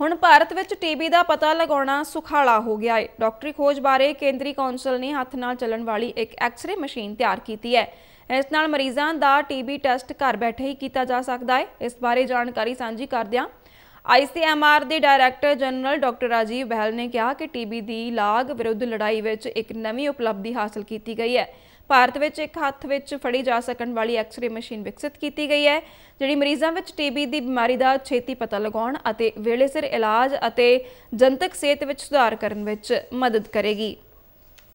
ਹੁਣ ਭਾਰਤ ਵਿੱਚ ਟੀਬੀ ਦਾ ਪਤਾ ਲਗਾਉਣਾ ਸੁਖਾਲਾ ਹੋ ਗਿਆ ਹੈ ਡਾਕਟਰੀ ਖੋਜ ਬਾਰੇ ਕੇਂਦਰੀ ਕੌਂਸਲ ਨੇ ਹੱਥ ਨਾਲ ਚੱਲਣ ਵਾਲੀ ਇੱਕ ਐਕਸ-ਰੇ ਮਸ਼ੀਨ ਤਿਆਰ ਕੀਤੀ ਹੈ ਇਸ ਨਾਲ ਮਰੀਜ਼ਾਂ ਦਾ ਟੀਬੀ ਟੈਸਟ ਘਰ ਬੈਠੇ ਹੀ ਕੀਤਾ ਜਾ ਸਕਦਾ ਹੈ ਇਸ ਬਾਰੇ ਜਾਣਕਾਰੀ ਸਾਂਝੀ ਕਰਦਿਆਂ ICMR ਦੇ director general doctor Rajiv Bahl ਨੇ ਕਿਹਾ ਕਿ ਟੀਬੀ ਦੀ ਲਾਗ ਵਿਰੁੱਧ ਲੜਾਈ ਵਿੱਚ ਇੱਕ ਨਵੀਂ ਉਪਲਬਧੀ ਹਾਸਲ ਕੀਤੀ ਗਈ ਹੈ ਭਾਰਤ ਵਿੱਚ ਇੱਕ ਹੱਥ ਵਿੱਚ ਫੜੀ ਜਾ ਸਕਣ ਵਾਲੀ ਐਕਸ-ਰੇ ਮਸ਼ੀਨ ਵਿਕਸਿਤ ਕੀਤੀ ਗਈ ਹੈ ਜਿਹੜੀ ਮਰੀਜ਼ਾਂ ਵਿੱਚ ਟੀਬੀ ਦੀ ਬਿਮਾਰੀ ਦਾ ਛੇਤੀ ਪਤਾ ਲਗਾਉਣ ਅਤੇ ਵੇਲੇ ਸਿਰ ਇਲਾਜ ਅਤੇ ਜਨਤਕ ਸਿਹਤ ਵਿੱਚ ਸੁਧਾਰ ਕਰਨ ਵਿੱਚ ਮਦਦ ਕਰੇਗੀ